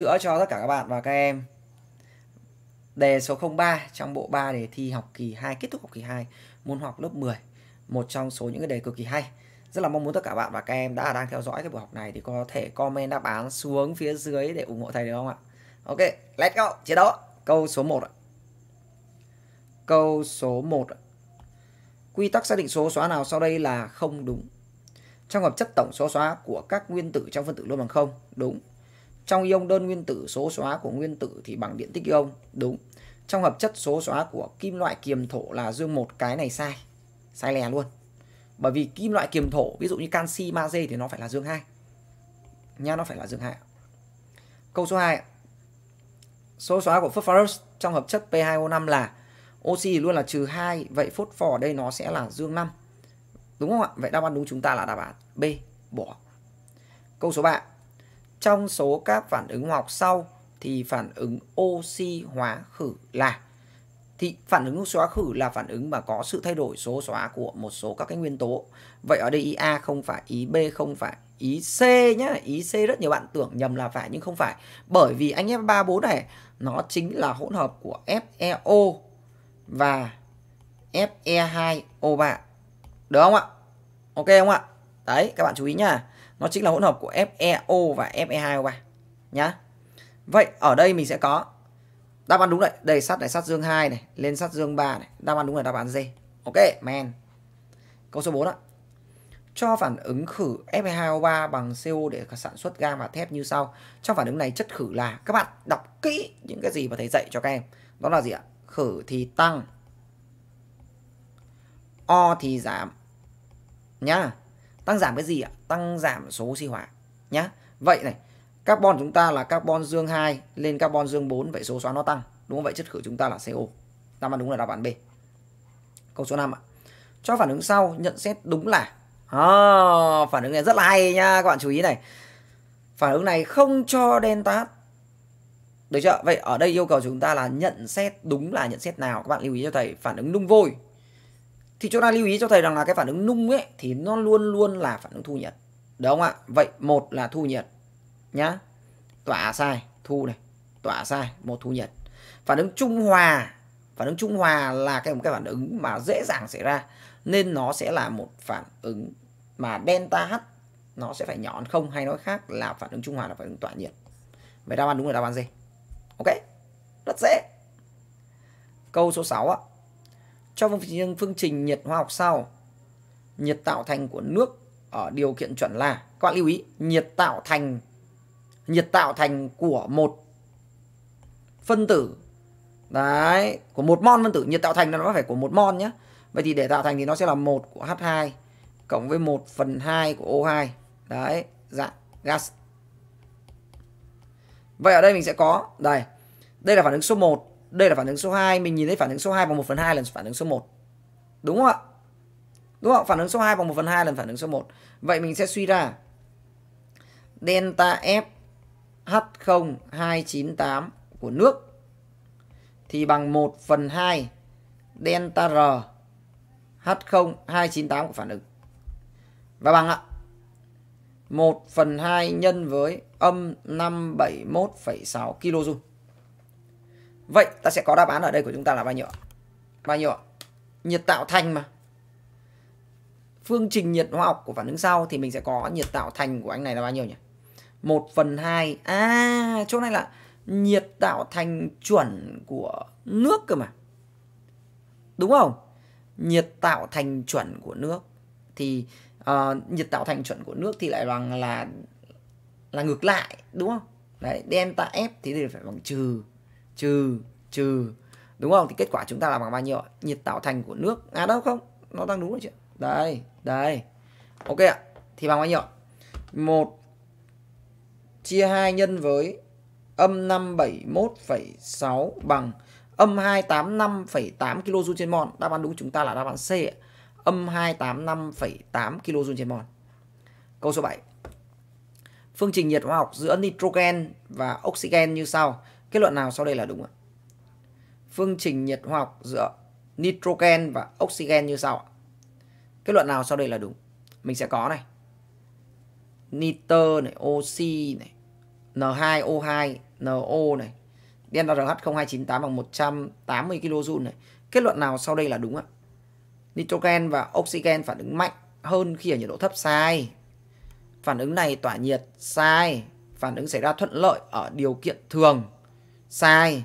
chữa cho tất cả các bạn và các em Đề số 03 trong bộ 3 đề thi học kỳ 2 kết thúc học kỳ 2 môn học lớp 10 Một trong số những cái đề cực kỳ hay Rất là mong muốn tất cả bạn và các em đã đang theo dõi cái buổi học này Thì có thể comment đáp án xuống phía dưới để ủng hộ thầy được không ạ Ok, let's go, chiến đó Câu số 1 ạ Câu số 1 Quy tắc xác định số xóa nào sau đây là không đúng Trong hợp chất tổng số xóa của các nguyên tử trong phân tử luôn bằng không Đúng trong ion đơn nguyên tử số xóa của nguyên tử thì bằng điện tích ion, đúng. Trong hợp chất số xóa của kim loại kiềm thổ là dương một cái này sai. Sai lè luôn. Bởi vì kim loại kiềm thổ, ví dụ như canxi, magie thì nó phải là dương 2. Nha, nó phải là dương 2. Câu số 2. Số xóa của phosphorus trong hợp chất P2O5 là oxy luôn là trừ 2, vậy phosphor ở đây nó sẽ là dương 5. Đúng không ạ? Vậy đáp án đúng chúng ta là đáp án B, bỏ. Câu số 3. Trong số các phản ứng học sau thì phản ứng oxy hóa khử là thì phản ứng xóa khử là phản ứng mà có sự thay đổi số xóa của một số các cái nguyên tố. Vậy ở đây ý A không phải, ý B không phải, ý C nhá. Ý C rất nhiều bạn tưởng nhầm là phải nhưng không phải. Bởi vì anh F34 này nó chính là hỗn hợp của FeO và Fe2O3. Được không ạ? Ok không ạ? Đấy, các bạn chú ý nhá. Nó chính là hỗn hợp của FeO và Fe2O3 nhá. Vậy ở đây mình sẽ có đáp án đúng đấy, đây sắt này sắt dương 2 này, lên sắt dương 3 này, đáp án đúng là đáp án D. Ok, men. Câu số 4 ạ. Cho phản ứng khử Fe2O3 bằng CO để sản xuất gam và thép như sau. Trong phản ứng này chất khử là các bạn đọc kỹ những cái gì mà thầy dạy cho các em. Đó là gì ạ? Khử thì tăng, O thì giảm. Nhá. Tăng giảm cái gì ạ? tăng giảm số oxy hóa nhá. Vậy này, carbon chúng ta là carbon dương 2 lên carbon dương 4 vậy số xóa nó tăng, đúng không? Vậy chất khử chúng ta là CO. Đáp án đúng là đáp án B. Câu số 5 ạ. Cho phản ứng sau nhận xét đúng là à, phản ứng này rất là hay nha các bạn chú ý này. Phản ứng này không cho delta được chưa? Vậy ở đây yêu cầu chúng ta là nhận xét đúng là nhận xét nào. Các bạn lưu ý cho thầy phản ứng nung vôi. Thì chúng ta lưu ý cho thầy rằng là cái phản ứng nung ấy thì nó luôn luôn là phản ứng thu nhật. Đúng không ạ? Vậy một là thu nhiệt nhá. Tỏa sai, thu này, tỏa sai, một thu nhiệt. Phản ứng trung hòa, phản ứng trung hòa là cái một cái phản ứng mà dễ dàng xảy ra nên nó sẽ là một phản ứng mà delta H nó sẽ phải nhỏ hơn không hay nói khác là phản ứng trung hòa là phản ứng tỏa nhiệt. Vậy đáp án đúng là đáp án gì? Ok. Rất dễ. Câu số 6 ạ. Cho phương trình, phương trình nhiệt hóa học sau, nhiệt tạo thành của nước ở điều kiện chuẩn là các bạn lưu ý nhiệt tạo thành nhiệt tạo thành của một phân tử đấy của một mol phân tử nhiệt tạo thành là nó phải của một mol nhé vậy thì để tạo thành thì nó sẽ là một của H2 cộng với 1 phần 2 của O2 đấy dạng gas vậy ở đây mình sẽ có đây đây là phản ứng số 1 đây là phản ứng số 2 mình nhìn thấy phản ứng số 2 bằng 1 phần 2 lần phản ứng số 1 đúng không ạ Đúng không? Phản ứng số 2 bằng 1 phần 2 lần phản ứng số 1. Vậy mình sẽ suy ra delta F H0298 của nước thì bằng 1 phần 2 delta R H0298 của phản ứng. Và bằng ạ. 1 phần 2 nhân với âm 571,6 kJ. Vậy ta sẽ có đáp án ở đây của chúng ta là bao nhiêu ạ? Bao nhiêu ạ? Nhiệt tạo thành mà phương trình nhiệt hóa học của phản ứng sau thì mình sẽ có nhiệt tạo thành của anh này là bao nhiêu nhỉ? 1 phần 2. À, chỗ này là nhiệt tạo thành chuẩn của nước cơ mà. Đúng không? Nhiệt tạo thành chuẩn của nước. Thì uh, nhiệt tạo thành chuẩn của nước thì lại bằng là là ngược lại. Đúng không? Đấy, delta F thì phải bằng trừ, trừ, trừ. Đúng không? Thì kết quả chúng ta là bằng bao nhiêu? Nhiệt tạo thành của nước. À đâu không? Nó đang đúng rồi chứ. Đây, đây. Ok ạ. Thì bằng bao nhiêu? 1 chia 2 nhân với âm 571,6 bằng âm 285,8 kJ trên mol. Đáp án đúng chúng ta là đáp án C ạ. Âm 285,8 kJ trên mol. Câu số 7. Phương trình nhiệt hóa học giữa nitrogen và oxygen như sau. Kết luận nào sau đây là đúng ạ? Phương trình nhiệt hóa học giữa nitrogen và oxygen như sau ạ? kết luận nào sau đây là đúng mình sẽ có này nitơ này oxy này N2O2 NO này DNRH 0298 bằng 180 kJ này kết luận nào sau đây là đúng ạ nitrogen và oxygen phản ứng mạnh hơn khi ở nhiệt độ thấp sai phản ứng này tỏa nhiệt sai phản ứng xảy ra thuận lợi ở điều kiện thường sai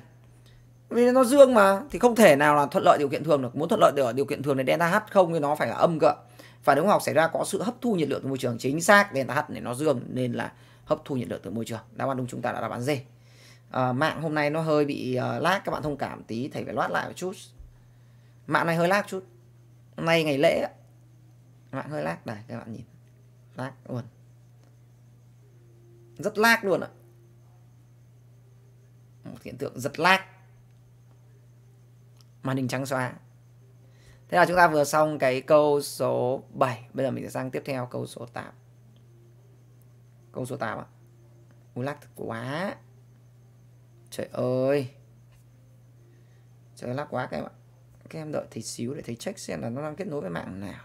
vì nó dương mà thì không thể nào là thuận lợi điều kiện thường được muốn thuận lợi được điều kiện thường thì delta h không thì nó phải là âm cơ phản ứng học xảy ra có sự hấp thu nhiệt lượng từ môi trường chính xác delta h để nó dương nên là hấp thu nhiệt lượng từ môi trường đáp án đúng chúng ta đã đáp án d à, mạng hôm nay nó hơi bị uh, lag các bạn thông cảm tí thầy phải loát lại một chút mạng này hơi lag chút hôm nay ngày lễ mạng hơi lag này các bạn nhìn lag luôn rất lag luôn ạ một hiện tượng giật lag màn hình trắng xóa thế là chúng ta vừa xong cái câu số 7 bây giờ mình sẽ sang tiếp theo câu số 8 câu số 8 ạ Ui lắc quá Trời ơi Trời ơi lắc quá các em ạ Các em đợi thầy xíu để thấy check xem là nó đang kết nối với mạng nào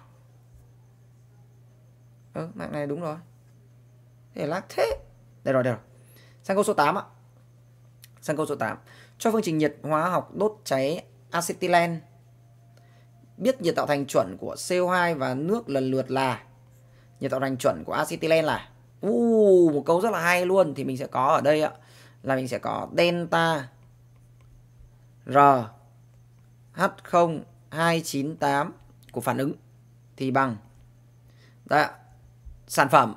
Ừ mạng này đúng rồi Thế lắc thế Đây rồi đây rồi Sang câu số 8 ạ Sang câu số 8 Cho phương trình nhiệt hóa học đốt cháy acetylen biết nhiệt tạo thành chuẩn của CO2 và nước lần lượt là nhiệt tạo thành chuẩn của acetylen là uh, một câu rất là hay luôn thì mình sẽ có ở đây ạ là mình sẽ có delta R H0298 của phản ứng thì bằng Đấy, sản phẩm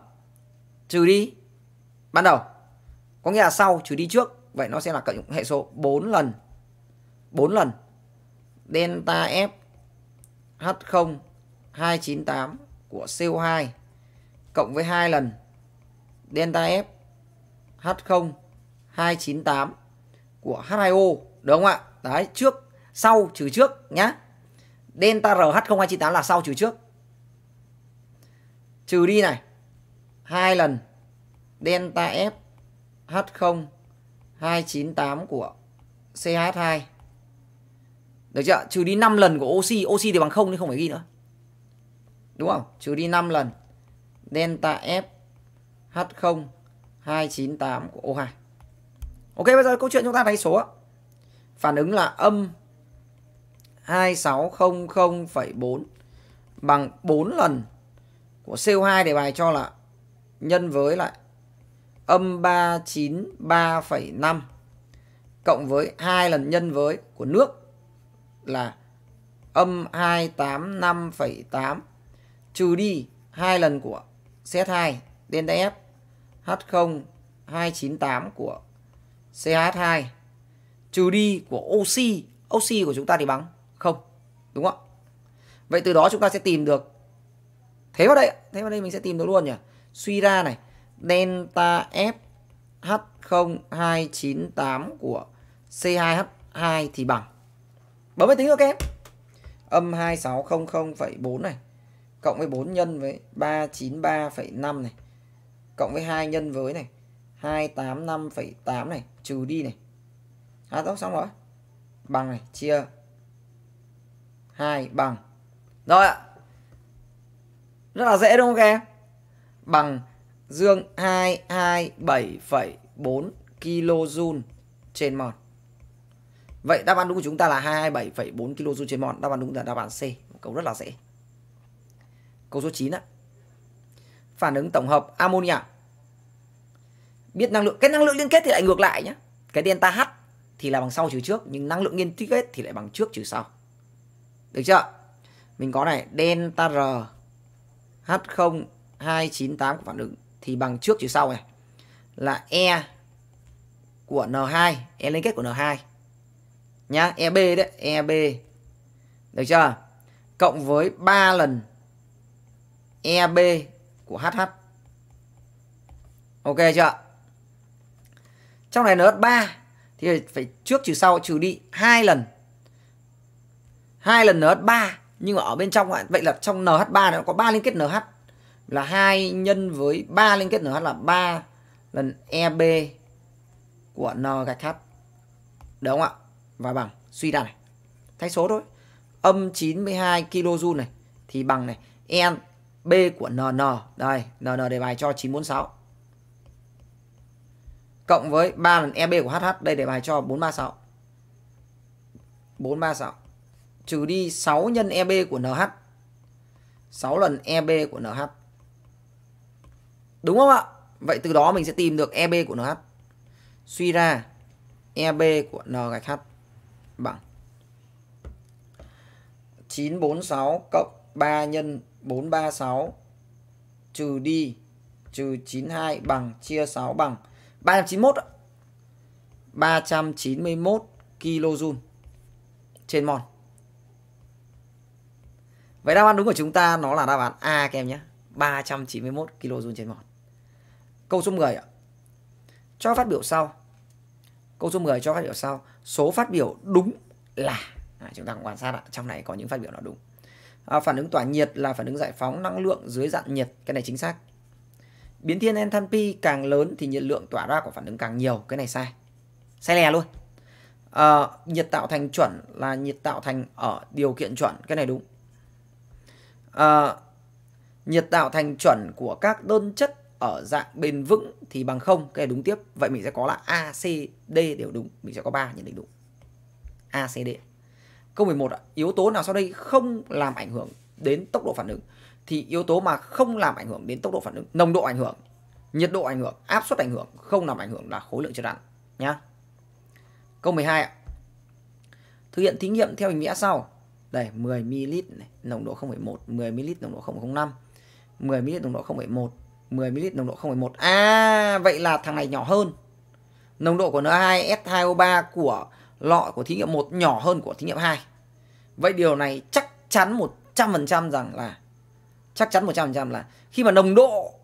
trừ đi ban đầu có nghĩa là sau trừ đi trước vậy nó sẽ là cộng hệ số 4 lần 4 lần delta F H0 298 của CO2 cộng với 2 lần delta F H0 298 của H2O đúng không ạ? Đấy, trước sau trừ trước nhá. Delta R H0298 là sau trừ trước. Trừ đi này. 2 lần delta F H0 298 của CH2 được chưa? Trừ đi 5 lần của oxy, oxy thì bằng không nên không phải ghi nữa. Đúng không? Trừ đi 5 lần delta F H0 298 của O2. Ok bây giờ câu chuyện chúng ta thấy số Phản ứng là âm 2600,4 bằng 4 lần của CO2 để bài cho là nhân với lại âm 393,5 cộng với 2 lần nhân với của nước là âm 285,8 trừ đi hai lần của set 2 delta F H0 298 của CH2 trừ đi của oxy, oxy của chúng ta thì bằng không, đúng không Vậy từ đó chúng ta sẽ tìm được thế vào đây, thế vào đây mình sẽ tìm được luôn nhỉ. Suy ra này, delta F H0298 của C2H2 thì bằng Bấm máy tính thôi các em. Âm 2600,4 này. Cộng với 4 nhân với 393,5 này. Cộng với 2 nhân với này. 285,8 này. Trừ đi này. À tốt xong rồi. Bằng này. Chia 2 bằng. Rồi ạ. Rất là dễ đúng không các em? Bằng dương 227,4 kJ trên mol. Vậy đáp án đúng của chúng ta là 227,4 kJ trên mol. Đáp án đúng là đáp án C. Câu rất là dễ. Câu số 9 ạ. Phản ứng tổng hợp ammonia. Biết năng lượng, cái năng lượng liên kết thì lại ngược lại nhé. Cái delta H thì là bằng sau trừ trước, nhưng năng lượng liên kết thì lại bằng trước trừ sau. Được chưa? Mình có này delta R H0298 của phản ứng thì bằng trước trừ sau này là E của N2, E liên kết của N2 nhá EB đấy EB được chưa cộng với 3 lần EB của HH ok chưa trong này nh đất 3 thì phải trước trừ sau trừ đi hai lần hai lần NH3 nhưng mà ở bên trong vậy là trong NH3 nó có 3 liên kết NH là hai nhân với 3 liên kết NH là 3 lần EB của N gạch H. Đúng không ạ? và bằng suy ra này. Thay số thôi. Âm 92 kJ này thì bằng này N B của NN. Đây, NN đề bài cho 946. Cộng với 3 lần EB của HH, đây đề bài cho 436. 436. Trừ đi 6 nhân EB của NH. 6 lần EB của NH. Đúng không ạ? Vậy từ đó mình sẽ tìm được EB của NH. Suy ra EB của N gạch H bằng 946 cộng 3 nhân 436 trừ đi trừ 92 bằng chia 6 bằng 391 391 kJ trên mol. Vậy đáp án đúng của chúng ta nó là đáp án A các em nhé. 391 kJ trên mol. Câu số 10 ạ. Cho phát biểu sau. Câu số 10 cho phát biểu sau số phát biểu đúng là à, chúng ta cũng quan sát ạ, trong này có những phát biểu nào đúng. À, phản ứng tỏa nhiệt là phản ứng giải phóng năng lượng dưới dạng nhiệt, cái này chính xác. Biến thiên enthalpy càng lớn thì nhiệt lượng tỏa ra của phản ứng càng nhiều, cái này sai. Sai lè luôn. À, nhiệt tạo thành chuẩn là nhiệt tạo thành ở điều kiện chuẩn, cái này đúng. À, nhiệt tạo thành chuẩn của các đơn chất ở dạng bền vững thì bằng không cái này đúng tiếp vậy mình sẽ có là a c d đều đúng mình sẽ có ba nhận định đúng a c d câu 11 ạ yếu tố nào sau đây không làm ảnh hưởng đến tốc độ phản ứng thì yếu tố mà không làm ảnh hưởng đến tốc độ phản ứng nồng độ ảnh hưởng nhiệt độ ảnh hưởng áp suất ảnh hưởng không làm ảnh hưởng là khối lượng chất đạn nhá câu 12 ạ thực hiện thí nghiệm theo hình vẽ sau đây 10 ml này, nồng độ 0,1 10 ml nồng độ 0,05 10 ml nồng độ 0,1 10ml nồng độ 0,1. À, vậy là thằng này nhỏ hơn. Nồng độ của N2S2O3 của lọ của thí nghiệm 1 nhỏ hơn của thí nghiệm 2. Vậy điều này chắc chắn 100% rằng là chắc chắn 100% là khi mà nồng độ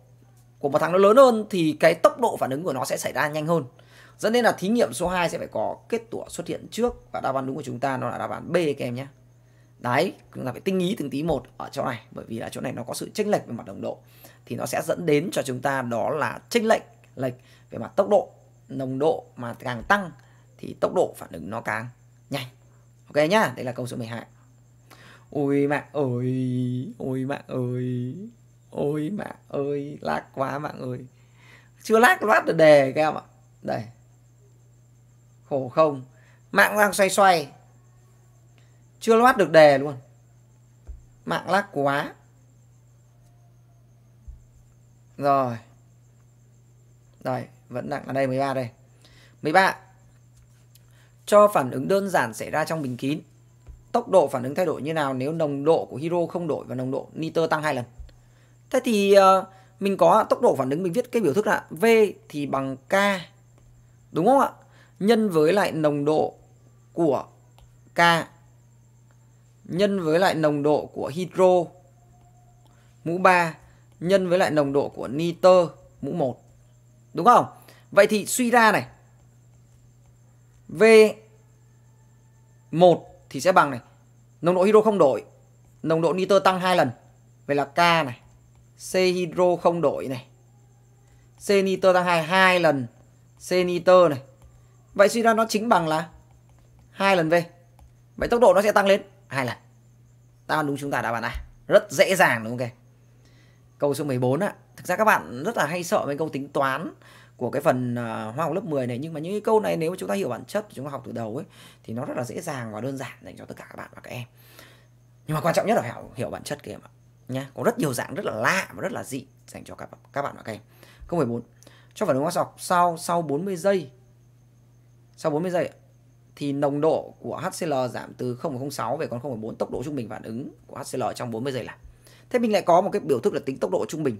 của một thằng nó lớn hơn thì cái tốc độ phản ứng của nó sẽ xảy ra nhanh hơn. Dẫn đến là thí nghiệm số 2 sẽ phải có kết tủa xuất hiện trước và đáp án đúng của chúng ta nó là đáp án B các em nhé. Đấy, chúng ta phải tinh ý từng tí một ở chỗ này bởi vì là chỗ này nó có sự chênh lệch về mặt nồng độ thì nó sẽ dẫn đến cho chúng ta đó là chênh lệch lệch về mặt tốc độ nồng độ mà càng tăng thì tốc độ phản ứng nó càng nhanh ok nhá đây là câu số 12 ui mạng ơi ui mạng ơi ôi mạng ơi lag quá mạng ơi chưa lag loát được đề các em ạ đây khổ không mạng đang xoay xoay chưa loát được đề luôn mạng lag quá rồi. rồi vẫn nặng ở đây 13 đây. 13. Cho phản ứng đơn giản xảy ra trong bình kín. Tốc độ phản ứng thay đổi như nào nếu nồng độ của hydro không đổi và nồng độ nitơ tăng hai lần. Thế thì uh, mình có tốc độ phản ứng mình viết cái biểu thức là V thì bằng K. Đúng không ạ? Nhân với lại nồng độ của K nhân với lại nồng độ của hydro mũ 3 nhân với lại nồng độ của nitơ mũ 1. Đúng không? Vậy thì suy ra này. V1 thì sẽ bằng này. Nồng độ hydro không đổi. Nồng độ nitơ tăng hai lần. Vậy là K này. C hydro không đổi này. C nitơ tăng hai hai lần. C nitơ này. Vậy suy ra nó chính bằng là hai lần V. Vậy tốc độ nó sẽ tăng lên hai lần. ta đúng chúng ta đã bạn A. Rất dễ dàng đúng không? Okay. Câu số 14 ạ. Thực ra các bạn rất là hay sợ với câu tính toán của cái phần uh, hoa học lớp 10 này nhưng mà những cái câu này nếu mà chúng ta hiểu bản chất chúng ta học từ đầu ấy thì nó rất là dễ dàng và đơn giản dành cho tất cả các bạn và các em. Nhưng mà quan trọng nhất là hiểu, hiểu bản chất kia em ạ. Nhá, có rất nhiều dạng rất là lạ và rất là dị dành cho các các bạn và các em. Câu 14. Cho phản ứng hóa học sau sau 40 giây. Sau 40 giây thì nồng độ của HCl giảm từ 0,06 về còn 0,4 tốc độ trung bình phản ứng của HCl trong 40 giây là Thế mình lại có một cái biểu thức là tính tốc độ trung bình.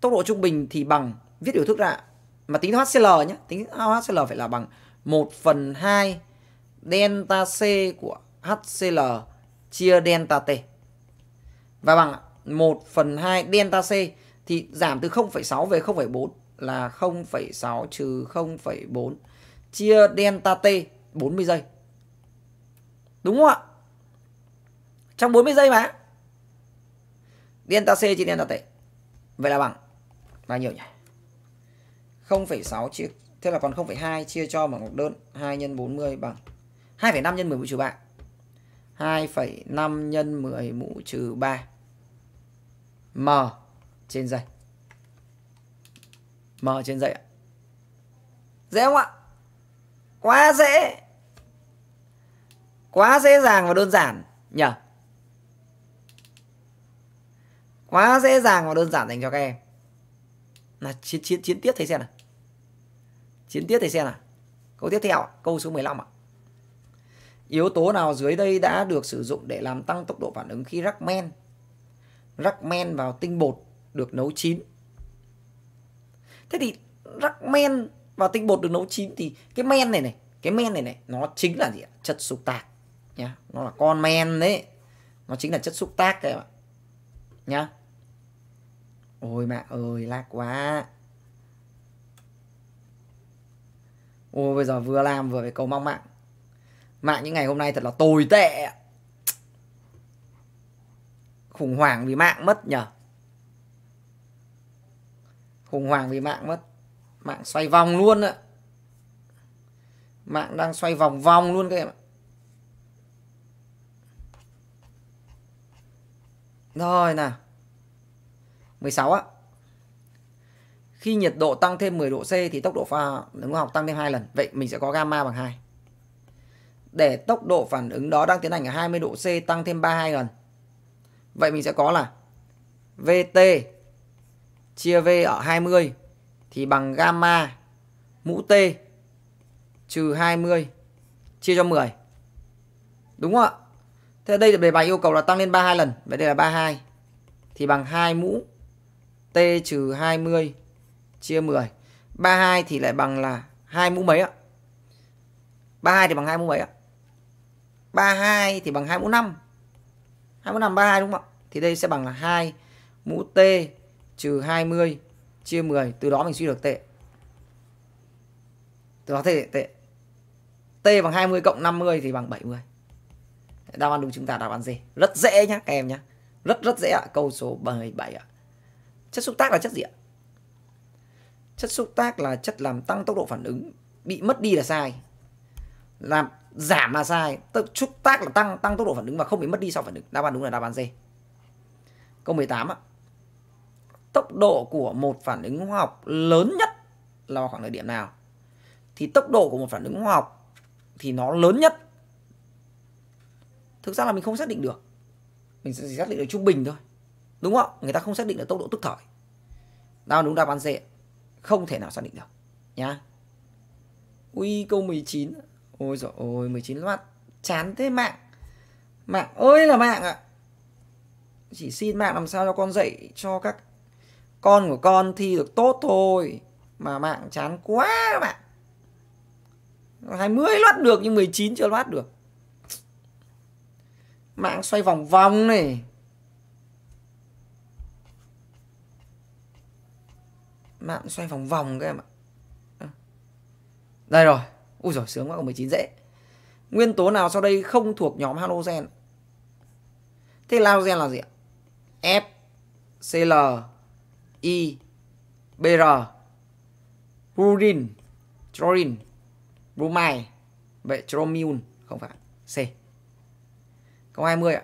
Tốc độ trung bình thì bằng viết biểu thức ra mà tính HCL nhé, tính HCL phải là bằng 1 phần 2 delta C của HCL chia delta T. Và bằng 1 phần 2 delta C thì giảm từ 0,6 về 0,4 là 0,6 trừ 0,4 chia delta T 40 giây. Đúng không ạ? Trong 40 giây mà. Delta C trên delta T. Vậy là bằng bao nhiêu nhỉ? 0,6 chia thế là còn 0,2 chia cho bằng một đơn 2 nhân 40 bằng 2,5 nhân 10 mũ trừ 3. 2,5 nhân 10 mũ trừ 3 m trên dây. m trên dây ạ. Dễ không ạ? Quá dễ. Quá dễ dàng và đơn giản nhỉ? quá dễ dàng và đơn giản dành cho các em là chiến chiến chiến tiếp thầy xem nào chiến tiếp thầy xem nào câu tiếp theo câu số 15 ạ yếu tố nào dưới đây đã được sử dụng để làm tăng tốc độ phản ứng khi rắc men rắc men vào tinh bột được nấu chín thế thì rắc men vào tinh bột được nấu chín thì cái men này này cái men này này nó chính là gì ạ chất xúc tác nhá nó là con men đấy nó chính là chất xúc tác các em ạ nhá Ôi mẹ ơi, lag quá. Ôi bây giờ vừa làm vừa phải cầu mong mạng. Mạng những ngày hôm nay thật là tồi tệ. Khủng hoảng vì mạng mất nhở. Khủng hoảng vì mạng mất. Mạng xoay vòng luôn ạ. Mạng đang xoay vòng vòng luôn các em ạ. Rồi nào. 16 á. Khi nhiệt độ tăng thêm 10 độ C thì tốc độ pha ứng hóa học tăng thêm 2 lần. Vậy mình sẽ có gamma bằng 2. Để tốc độ phản ứng đó đang tiến hành ở 20 độ C tăng thêm 32 lần. Vậy mình sẽ có là VT chia V ở 20 thì bằng gamma mũ T trừ 20 chia cho 10. Đúng không ạ? Thế đây là đề bài yêu cầu là tăng lên 32 lần. Vậy đây là 32 thì bằng 2 mũ T trừ 20 chia 10. 32 thì lại bằng là 2 mũ mấy ạ? 32 thì bằng 2 mũ mấy ạ? 32 thì bằng 2 mũ 5. 2 mũ 5 32 đúng không ạ? Thì đây sẽ bằng là 2 mũ T trừ 20 chia 10. Từ đó mình suy được T. Từ đó T T. T bằng 20 cộng 50 thì bằng 70. Đáp án đúng chúng ta đáp án gì Rất dễ nhá các em nhá. Rất rất dễ ạ. Câu số 77 ạ. Chất xúc tác là chất gì ạ? Chất xúc tác là chất làm tăng tốc độ phản ứng, bị mất đi là sai. Làm giảm là sai, tức xúc tác là tăng tăng tốc độ phản ứng mà không bị mất đi sau phản ứng. Đáp án đúng là đáp án D. Câu 18 ạ. Tốc độ của một phản ứng hóa học lớn nhất là khoảng thời điểm nào? Thì tốc độ của một phản ứng hóa học thì nó lớn nhất. Thực ra là mình không xác định được. Mình sẽ xác định được trung bình thôi đúng không người ta không xác định được tốc độ tức thở đau đúng đa ban dệ không thể nào xác định được nhá ui câu 19 ôi rồi ôi 19 loạt chán thế mạng mạng ơi là mạng ạ à. chỉ xin mạng làm sao cho con dạy cho các con của con thi được tốt thôi mà mạng chán quá bạn 20 loát được nhưng 19 chưa loát được mạng xoay vòng vòng này mạng xoay vòng vòng các em ạ. Ờ. Đây rồi. Ui giời, sướng quá, còn 19 dễ. Nguyên tố nào sau đây không thuộc nhóm halogen? Thế halogen là gì ạ? F, Cl, I, BR, Purin, Chlorin, Bromide, vậy Chromium không phải C. Câu 20 ạ.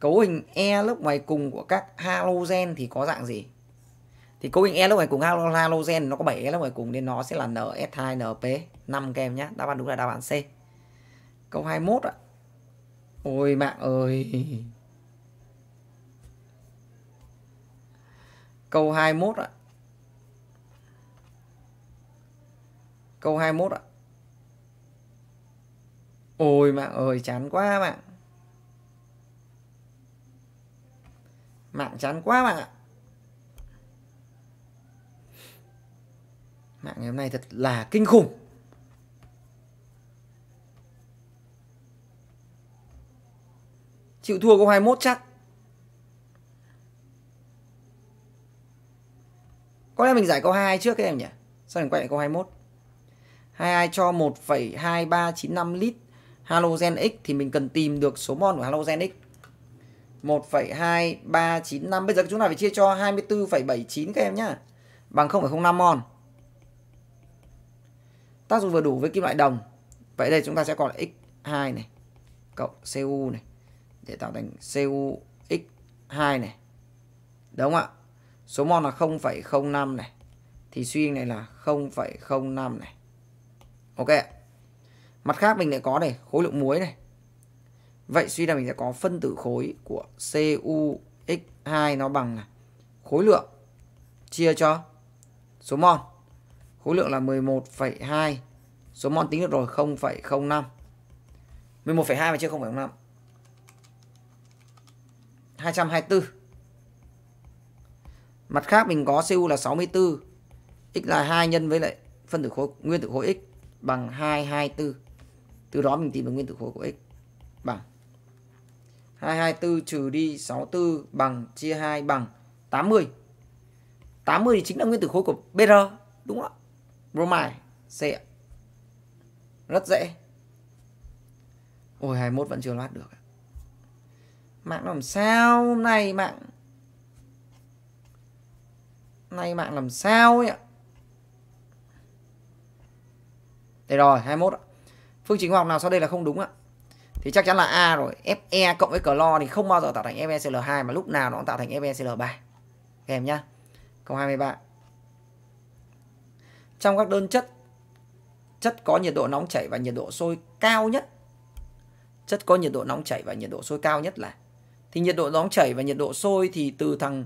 Cấu hình E lớp ngoài cùng của các halogen thì có dạng gì? thì cấu hình E lúc này cùng halogen nó có 7 E lúc này cùng nên nó sẽ là NS2NP 5 các nhá đáp án đúng là đáp án C câu 21 ạ ôi mạng ơi câu 21 ạ câu 21 ạ ôi mạng ơi chán quá mạng mạng chán quá mạng ạ mạng ngày hôm nay thật là kinh khủng chịu thua câu 21 chắc có lẽ mình giải câu 22 trước các em nhỉ sau mình quay lại câu 21 22 cho 1,2395 lít halogen X thì mình cần tìm được số mol của halogen X 1,2395 bây giờ chúng ta phải chia cho 24,79 các em nhá bằng 0,05 mol tác dụng vừa đủ với kim loại đồng vậy đây chúng ta sẽ còn x2 này cộng cu này để tạo thành cu x2 này đúng không ạ số mol là 0,05 này thì suy này là 0,05 này ok ạ mặt khác mình lại có này khối lượng muối này vậy suy ra mình sẽ có phân tử khối của CuX2 nó bằng là khối lượng chia cho số mol khối lượng là 11,2 số mol tính được rồi 0,05 11,2 mà chưa 0,05 224 mặt khác mình có CU là 64 x là 2 nhân với lại phân tử khối nguyên tử khối x bằng 224 từ đó mình tìm được nguyên tử khối của x bằng 224 trừ đi 64 bằng chia 2 bằng 80 80 thì chính là nguyên tử khối của BR đúng không ạ bromide C Rất dễ. Ôi 21 vẫn chưa loát được. Mạng làm sao này mạng này mạng làm sao ấy ạ. Đây rồi, 21 Phương trình hóa học nào sau đây là không đúng ạ. Thì chắc chắn là A rồi. Fe cộng với clo thì không bao giờ tạo thành FeCl2 mà lúc nào nó cũng tạo thành FeCl3. em nhá. Câu 23. Trong các đơn chất, chất có nhiệt độ nóng chảy và nhiệt độ sôi cao nhất. Chất có nhiệt độ nóng chảy và nhiệt độ sôi cao nhất là thì nhiệt độ nóng chảy và nhiệt độ sôi thì từ thằng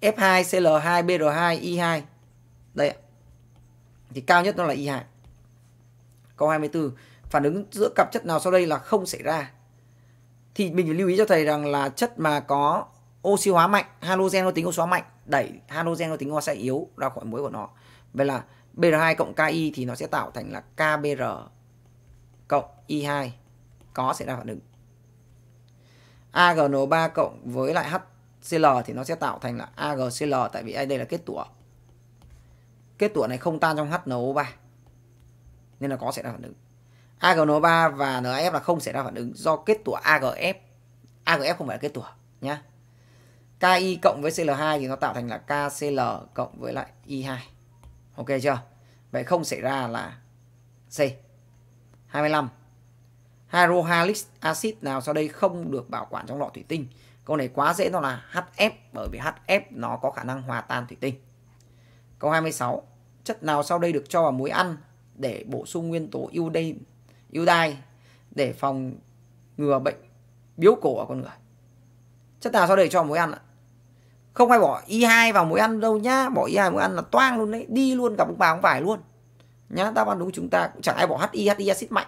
F2 CL2 BR2 i 2 Đây Thì cao nhất nó là i 2 Câu 24, phản ứng giữa cặp chất nào sau đây là không xảy ra? Thì mình phải lưu ý cho thầy rằng là chất mà có oxy hóa mạnh, halogen có tính oxy hóa mạnh, đẩy halogen có tính oxy hóa yếu ra khỏi muối của nó. Vậy là BR2 cộng KI thì nó sẽ tạo thành là KBR cộng I2 có sẽ ra phản ứng. agno 3 cộng với lại HCl thì nó sẽ tạo thành là AgCl tại vì đây là kết tủa. Kết tủa này không tan trong HNO3. Nên là có sẽ ra phản ứng. agno 3 và NAF là không xảy ra phản ứng do kết tủa AgF. AgF không phải là kết tủa nhé KI cộng với CL2 thì nó tạo thành là KCl cộng với lại I2. Ok chưa? Vậy không xảy ra là C. 25. Hydrohalic acid nào sau đây không được bảo quản trong lọ thủy tinh. Câu này quá dễ nó là HF bởi vì HF nó có khả năng hòa tan thủy tinh. Câu 26. Chất nào sau đây được cho vào muối ăn để bổ sung nguyên tố iodine, iodine để phòng ngừa bệnh biếu cổ ở con người. Chất nào sau đây cho vào muối ăn ạ? không ai bỏ y e 2 vào mũi ăn đâu nhá bỏ y 2 mũi ăn là toang luôn đấy đi luôn gặp ông bà ông vải luôn nhá đáp án đúng chúng ta cũng chẳng ai bỏ hi hi axit mạnh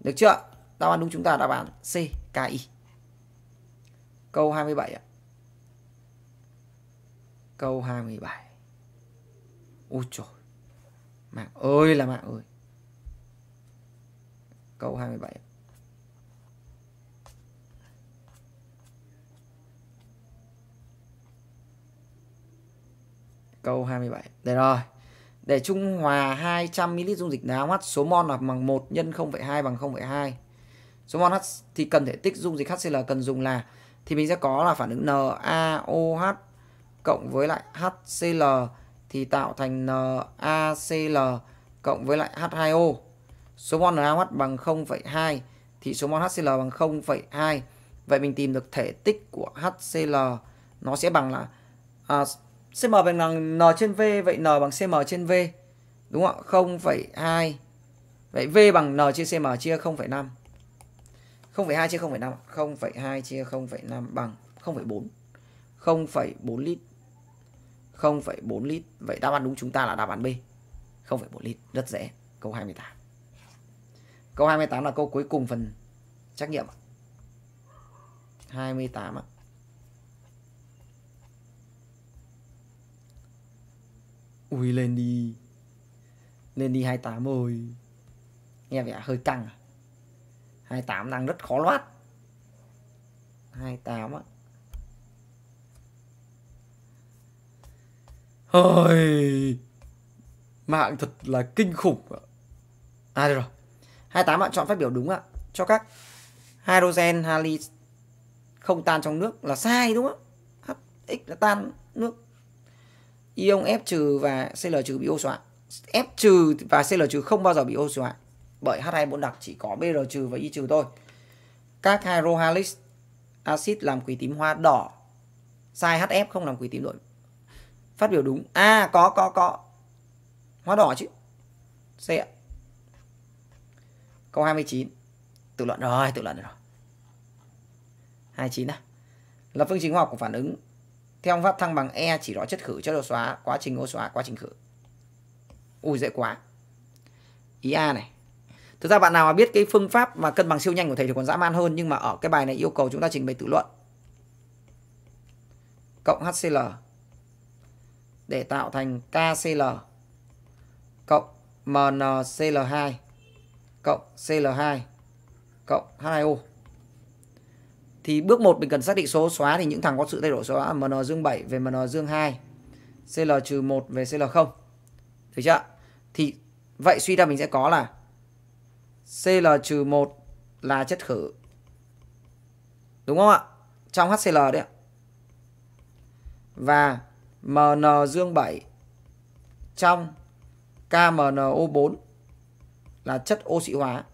được chưa đáp án đúng chúng ta đáp án c ki câu 27 ạ câu 27 ôi trời mạng ơi là mạng ơi câu 27 ạ câu 27. Đây rồi. Để trung hòa 200 ml dung dịch NaOH, số mol là bằng 1 nhân 0,2 bằng 0,2. Số mol H thì cần thể tích dung dịch HCl cần dùng là thì mình sẽ có là phản ứng NaOH cộng với lại HCl thì tạo thành NaCl cộng với lại H2O. Số mol NaOH bằng 0,2 thì số mol HCl bằng 0,2. Vậy mình tìm được thể tích của HCl nó sẽ bằng là à, CM bằng n, n trên V vậy N bằng CM trên V. Đúng không ạ? 0,2. Vậy V bằng N chia CM chia 0,5. 0,2 chia 0,5, 0,2 chia 0,5 bằng 0,4. 0,4 lít. 0,4 lít. Vậy đáp án đúng chúng ta là đáp án B. 0,4 lít, rất dễ. Câu 28. Câu 28 là câu cuối cùng phần trắc nghiệm. 28 ạ. Ui lên đi Lên đi 28 ơi Nghe vẻ hơi căng à 28 đang rất khó loát 28 á Ôi Mạng thật là kinh khủng À được rồi 28 bạn chọn phát biểu đúng ạ Cho các hydrogen hali không tan trong nước là sai đúng không HX là tan nước ion F trừ và Cl trừ bị ô xóa. F trừ và Cl trừ không bao giờ bị ô xóa. Bởi H2 đặc chỉ có Br trừ và Y trừ thôi. Các hydrohalix axit làm quỷ tím hoa đỏ. Sai HF không làm quỷ tím đổi. Phát biểu đúng. À có có có. Hoa đỏ chứ. C ạ. Câu 29. Tự luận rồi, tự luận rồi. 29 á. Là phương trình hóa học của phản ứng theo phương pháp thăng bằng E chỉ rõ chất khử, chất ô xóa, quá trình ô xóa, quá trình khử. Ui dễ quá. Ý A này. Thực ra bạn nào mà biết cái phương pháp mà cân bằng siêu nhanh của thầy thì còn dã man hơn nhưng mà ở cái bài này yêu cầu chúng ta trình bày tự luận. Cộng HCl để tạo thành KCl cộng MnCl2 cộng Cl2 cộng H2O thì bước 1 mình cần xác định số xóa thì những thằng có sự thay đổi số MN dương 7 về MN dương 2 CL trừ 1 về CL0 được chưa thì vậy suy ra mình sẽ có là CL trừ 1 là chất khử đúng không ạ trong HCl đấy ạ và MN dương 7 trong KMNO4 là chất oxy hóa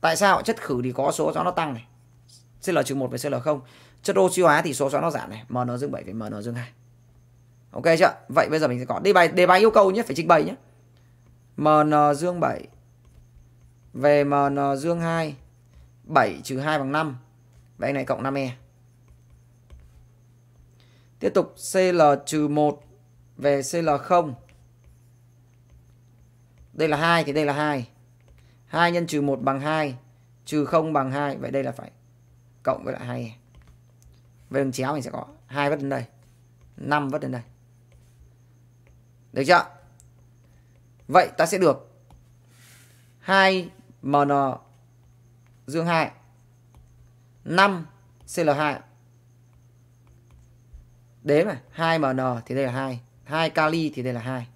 Tại sao? Chất khử thì có số gió nó tăng này. CL-1 với CL0. Chất oxy hóa thì số gió nó giảm này. MN dương 7 với MN dương 2. Ok chưa? Vậy bây giờ mình sẽ có đề bài đề bài yêu cầu nhé, phải trình bày nhé. MN dương 7 về MN dương 2 7 trừ 2 bằng 5. Vậy này cộng 5e. Tiếp tục CL-1 về CL0. Đây là 2 thì đây là 2. 2 nhân trừ 1 bằng 2, trừ 0 bằng 2. Vậy đây là phải cộng với lại 2. Về đường chéo mình sẽ có 2 vất lên đây, 5 vất lên đây. Được chưa? Vậy ta sẽ được 2 MN dương 2, 5 CL2. Đếm này, 2 MN thì đây là 2, 2 kali thì đây là 2.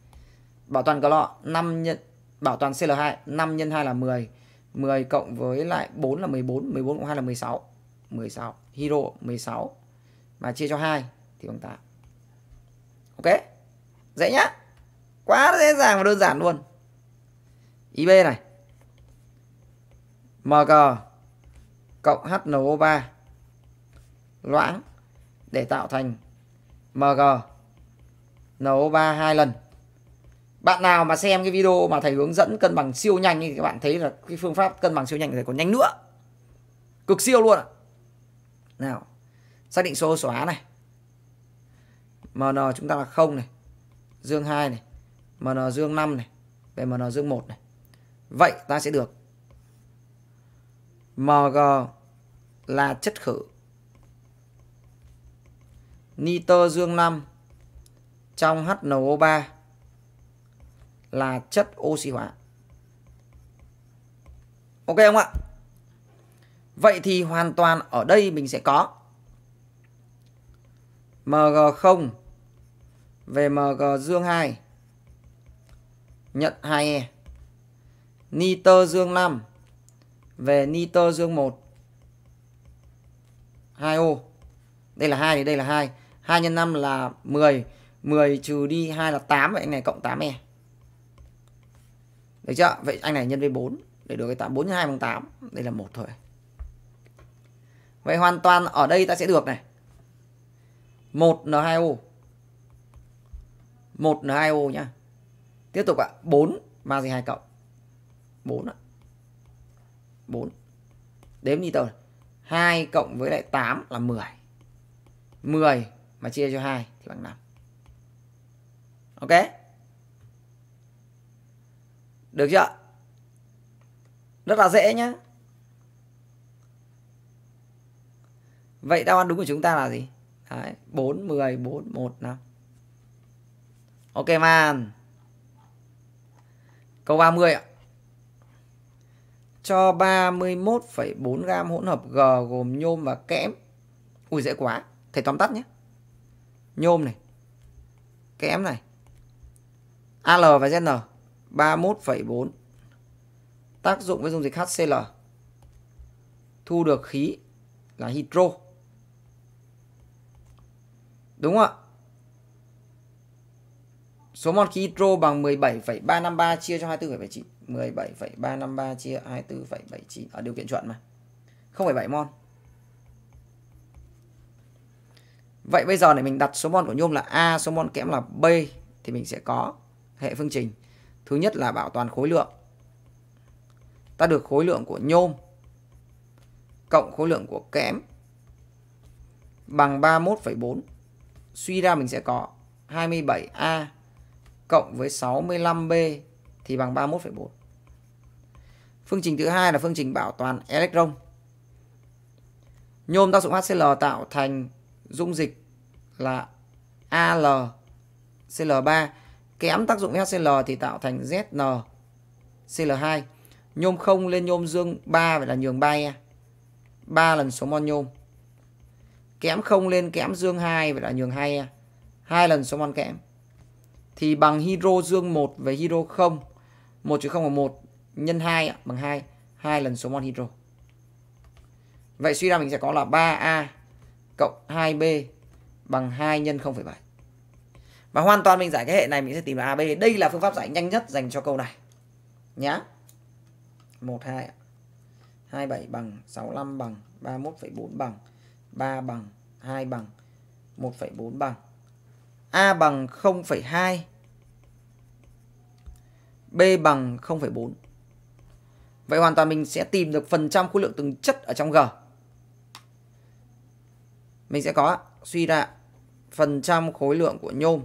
Bảo toàn có lọ 5 nhân bảo toàn CL2 5 x 2 là 10 10 cộng với lại 4 là 14 14 cộng 2 là 16 16 Hero 16 mà chia cho 2 thì bằng 8 Ok dễ nhá quá dễ dàng và đơn giản luôn IB này MG cộng HNO3 loãng để tạo thành MG NO3 hai lần bạn nào mà xem cái video mà thầy hướng dẫn cân bằng siêu nhanh thì các bạn thấy là cái phương pháp cân bằng siêu nhanh thì còn nhanh nữa cực siêu luôn ạ nào xác định số xóa này mn chúng ta là không này dương 2 này mn dương 5 này về mn dương 1 này vậy ta sẽ được mg là chất khử nitơ dương 5 trong HNO3 là chất oxy hóa. Ok không ạ? Vậy thì hoàn toàn ở đây mình sẽ có Mg0 về Mg dương 2 nhận 2E. Nitơ dương 5 về nitơ dương 1 2O. Đây là 2 thì đây là 2. 2 x 5 là 10, 10 trừ đi 2 là 8 vậy này cộng 8E. Được chưa? Vậy anh này nhân với 4 để được cái 8 4 2 bằng 8. Đây là một thôi. Vậy hoàn toàn ở đây ta sẽ được này. 1N2O. 1N2O nhá. Tiếp tục ạ, à, 4 mang gì 2 cộng. 4 ạ. 4. Đếm đi tôi 2 cộng với lại 8 là 10. 10 mà chia cho 2 thì bằng 5. Ok. Được chưa Rất là dễ nhá. Vậy đáp án đúng của chúng ta là gì? Đấy, 4, 10, 4, 1, 5. Ok man. Câu 30 ạ. Cho 31,4 gam hỗn hợp G gồm nhôm và kẽm. Ui dễ quá. Thầy tóm tắt nhé. Nhôm này. Kẽm này. AL và ZN. 31,4 tác dụng với dung dịch HCl thu được khí là hydro đúng không ạ số mol khí hydro bằng 17,353 chia cho 24,79 17,353 chia 24,79 ở điều kiện chuẩn mà 0,7 mol Vậy bây giờ này mình đặt số mol của nhôm là A, số mol kẽm là B thì mình sẽ có hệ phương trình Thứ nhất là bảo toàn khối lượng. Ta được khối lượng của nhôm cộng khối lượng của kẽm bằng 31,4. Suy ra mình sẽ có 27A cộng với 65B thì bằng 31,4. Phương trình thứ hai là phương trình bảo toàn electron. Nhôm tác dụng HCl tạo thành dung dịch là AlCl3 kém tác dụng HCl thì tạo thành ZnCl2. Nhôm không lên nhôm dương 3 phải là nhường 3E. 3 lần số mol nhôm. Kẽm không lên kẽm dương 2 phải là nhường 2E. 2 lần số mol kẽm. Thì bằng hydro dương 1 với hydro 0. 1 chứ 0 là 1 nhân 2 bằng 2. 2 lần số mol hydro. Vậy suy ra mình sẽ có là 3A cộng 2B bằng 2 nhân 0,7. Và hoàn toàn mình giải cái hệ này mình sẽ tìm là AB. Đây là phương pháp giải nhanh nhất dành cho câu này. Nhá. 1 2 27 bằng 65 bằng 31,4 bằng 3 bằng 2 bằng 1,4 bằng A bằng 0,2 B bằng 0,4 Vậy hoàn toàn mình sẽ tìm được phần trăm khối lượng từng chất ở trong G Mình sẽ có suy ra phần trăm khối lượng của nhôm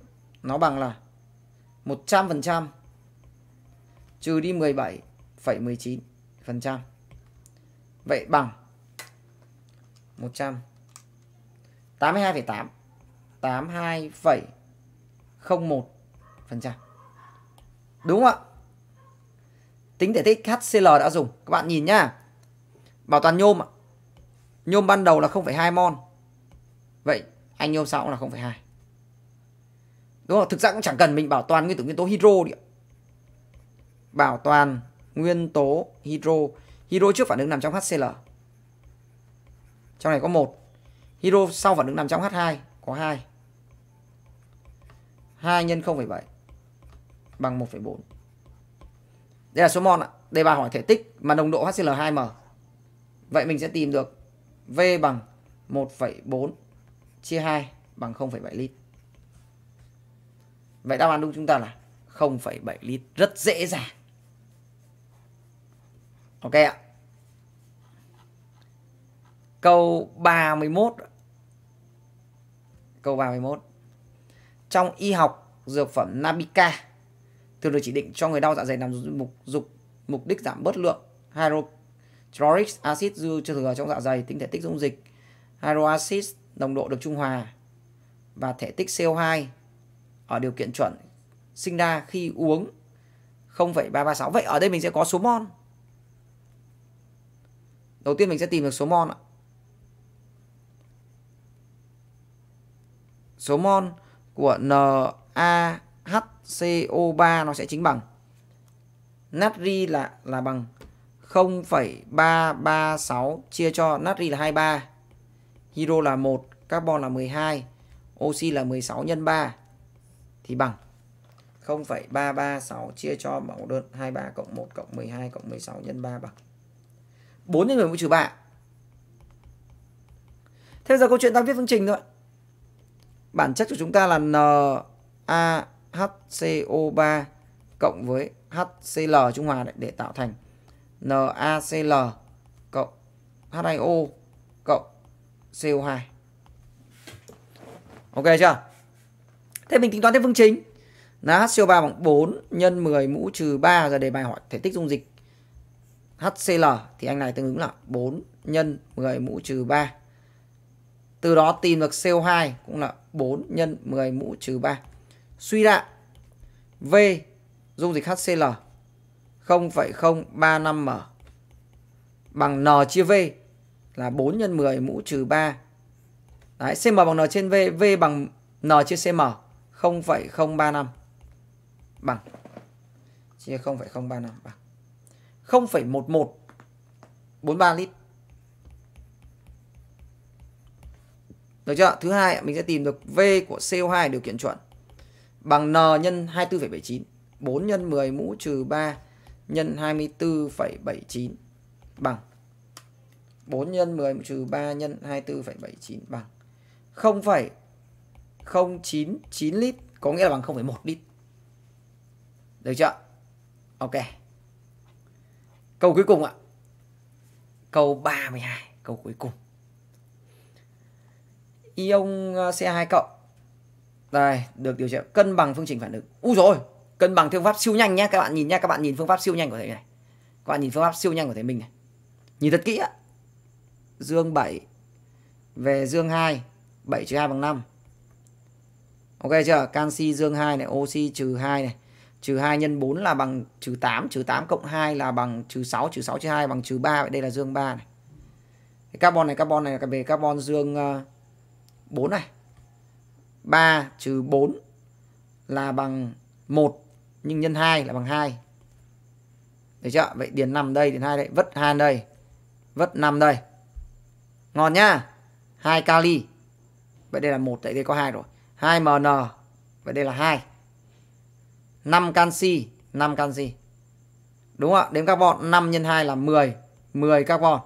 nó bằng là 100% trừ đi 17,19%. Vậy bằng 100 82,8 82,01%. Đúng không ạ? Tính thể tích HCl đã dùng. Các bạn nhìn nhá. Bảo toàn nhôm ạ. Nhôm ban đầu là 0,2 mol. Vậy anh nhôm sau cũng là 0,2 đúng không thực ra cũng chẳng cần mình bảo toàn nguyên tử nguyên tố hydro đi bảo toàn nguyên tố hydro hydro trước phản ứng nằm trong HCl trong này có một hydro sau phản ứng nằm trong H2 có 2 2 nhân 0,7 bằng 1,4 đây là số mol ạ đề bài hỏi thể tích mà nồng độ HCl2m vậy mình sẽ tìm được V bằng 1,4 chia 2 bằng 0,7 lít Vậy đáp án đúng chúng ta là 0,7 lít rất dễ dàng. Ok ạ. Câu 31. Câu 31. Trong y học, dược phẩm Nabica thường được chỉ định cho người đau dạ dày làm mục dục mục đích giảm bớt lượng hydrochloric acid dư chưa thừa trong dạ dày, tinh thể tích dung dịch, hydroacid nồng độ được trung hòa và thể tích CO2 ở điều kiện chuẩn sinh ra khi uống 0,336. Vậy ở đây mình sẽ có số mol. Đầu tiên mình sẽ tìm được số mol ạ. Số mol của NaHCO3 nó sẽ chính bằng natri là là bằng 0,336 chia cho natri là 23, hydro là 1, carbon là 12, oxy là 16 nhân 3 thì bằng 0,336 chia cho mẫu đơn 23 cộng 1 cộng 12 cộng 16 nhân 3 bằng 4 nhân 10 mũ trừ 3. Thế giờ câu chuyện ta viết phương trình thôi. Bản chất của chúng ta là NaHCO3 cộng với HCl trung hòa để tạo thành NaCl cộng H2O cộng CO2. Ok chưa? Thế mình tính toán theo phương trình là HCO3 bằng 4 nhân 10 mũ trừ 3 giờ đề bài hỏi thể tích dung dịch HCl thì anh này tương ứng là 4 nhân 10 mũ trừ 3. Từ đó tìm được CO2 cũng là 4 nhân 10 mũ trừ 3. Suy ra V dung dịch HCl 0,035m bằng N chia V là 4 nhân 10 mũ trừ 3. Đấy, CM bằng N trên V, V bằng N chia CM 0,035 bằng chia 0,035 bằng 0,1143 lít. Được chưa? Thứ hai mình sẽ tìm được V của CO2 điều kiện chuẩn bằng N nhân 24,79. 4 nhân 10 mũ trừ 3 nhân 24,79 bằng 4 nhân 10 trừ 3 nhân 24,79 bằng 0,035 099 lít có nghĩa là bằng 0,1 lít. Được chưa? Ok. Câu cuối cùng ạ. Câu 32, câu cuối cùng. Ion à, C2 cộng. Đây, được điều chỉnh cân bằng phương trình phản ứng. U rồi, cân bằng phương pháp siêu nhanh nhé các bạn nhìn nhé các bạn nhìn phương pháp siêu nhanh của thầy này. Các bạn nhìn phương pháp siêu nhanh của thầy mình này. Nhìn thật kỹ ạ. Dương 7 về dương 2, 7 trừ 2 bằng 5. Ok chưa? Canxi dương 2 này, oxy trừ 2 này. Trừ 2 nhân 4 là bằng trừ 8, trừ 8 cộng 2 là bằng trừ 6, trừ 6 trừ 2 bằng trừ 3. Vậy đây là dương 3 này. Cái carbon này, carbon này là về carbon dương 4 ờ, này. 3 trừ 4 là bằng 1 nhưng nhân 2 là bằng 2. Được chưa? Vậy điền 5 đây, điền 2 đây, vất 2 đây. Vất 5 đây. Ngon nhá. 2 kali. Vậy đây là 1 tại đây có 2 rồi. 2mn. Vậy đây là 2. 5 canxi, 5 canxi. Đúng không ạ? Đếm carbon 5 x 2 là 10, 10 carbon.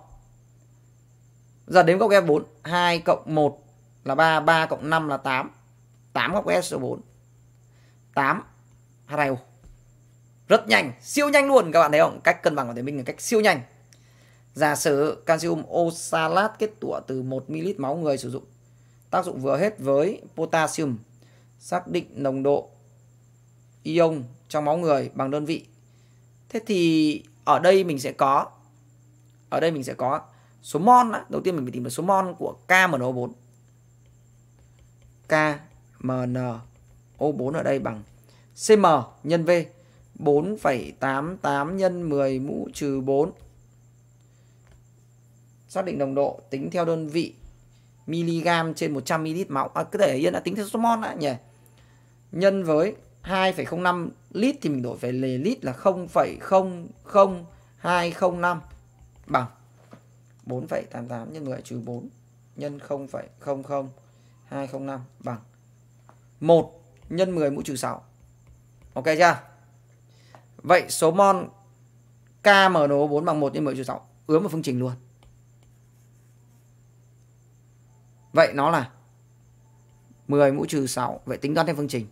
Giờ đếm góc S4, 2 cộng 1 là 3, 3 cộng 5 là 8. 8 góc S số 4. 8 H2O. Rất nhanh, siêu nhanh luôn các bạn thấy không? Cách cân bằng của thể minh là cách siêu nhanh. Giả sử calcium oxalat kết tụa từ 1 ml máu người sử dụng tác dụng vừa hết với potassium xác định nồng độ ion trong máu người bằng đơn vị thế thì ở đây mình sẽ có ở đây mình sẽ có số mol đầu tiên mình phải tìm được số mol của KMNO4 KMNO4 ở đây bằng CM nhân V 4,88 nhân 10 mũ trừ 4 xác định nồng độ tính theo đơn vị mg trên 100 ml máu à, cứ để yên đã tính theo testosterone đã nhỉ nhân với 2,05 lít thì mình đổi về lề lít là 0,00205 bằng 4,88 nhân 10 trừ 4 nhân 0,00205 bằng 1 nhân 10 mũ trừ 6. Ok chưa? Vậy số mol KMNO4 bằng 1 nhân 10 trừ 6 ướm vào phương trình luôn. Vậy nó là 10 mũ trừ 6. Vậy tính toán theo phương trình.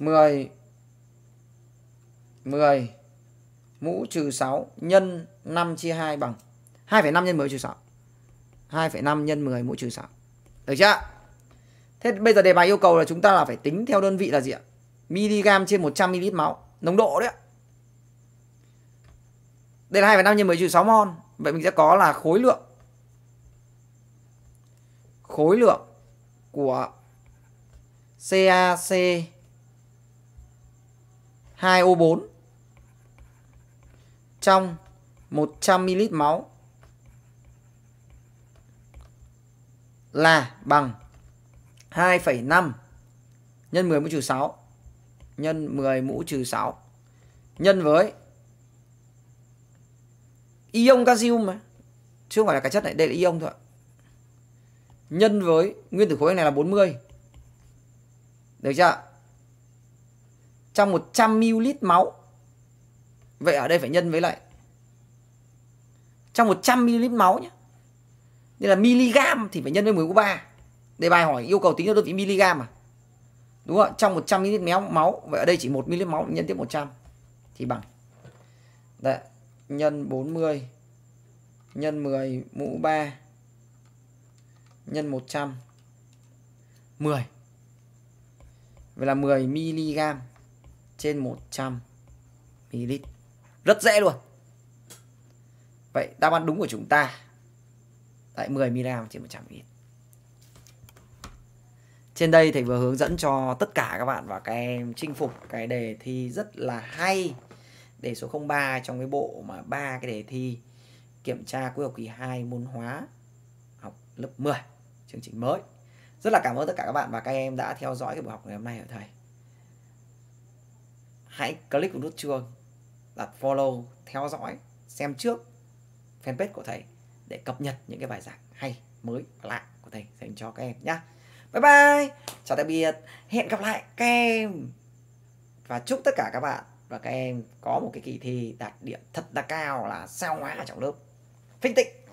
10 10 mũ trừ 6 nhân 5 chia 2 bằng 2,5 nhân 10 mũ trừ 6. 2,5 nhân 10 mũ trừ 6. Được chưa? Thế bây giờ đề bài yêu cầu là chúng ta là phải tính theo đơn vị là gì ạ? Miligam trên 100 ml máu. Nồng độ đấy ạ. Đây là 2,5 nhân 10 trừ 6 mol. Vậy mình sẽ có là khối lượng khối lượng của CaC2O4 trong 100ml máu là bằng 2,5 nhân 10 mũ trừ 6 nhân 10 mũ trừ 6 nhân với ion calcium mà chứ không phải là cái chất này đây là ion thôi nhân với nguyên tử khối này là 40. Được chưa? Trong 100 ml máu. Vậy ở đây phải nhân với lại trong 100 ml máu nhé. Nên là miligam thì phải nhân với 10 của Đề bài hỏi yêu cầu tính theo đơn vị miligam à? Đúng không? Trong 100 ml méo máu, vậy ở đây chỉ 1 ml máu nhân tiếp 100 thì bằng Đấy, nhân 40 nhân 10 mũ 3 nhân 100 10 Vậy là 10mg trên 100ml Rất dễ luôn Vậy đáp án đúng của chúng ta Tại 10mg trên 100ml Trên đây thầy vừa hướng dẫn cho tất cả các bạn và các em chinh phục cái đề thi rất là hay Đề số 03 trong cái bộ mà ba cái đề thi kiểm tra cuối học kỳ 2 môn hóa học lớp 10 chương trình mới rất là cảm ơn tất cả các bạn và các em đã theo dõi cái buổi học ngày hôm nay của thầy hãy click vào nút chuông đặt follow theo dõi xem trước fanpage của thầy để cập nhật những cái bài giảng hay mới lạ của thầy dành cho các em nhé bye bye chào tạm biệt hẹn gặp lại các em và chúc tất cả các bạn và các em có một cái kỳ thi đạt điểm thật là cao là sao hóa ở trong lớp phinh tịnh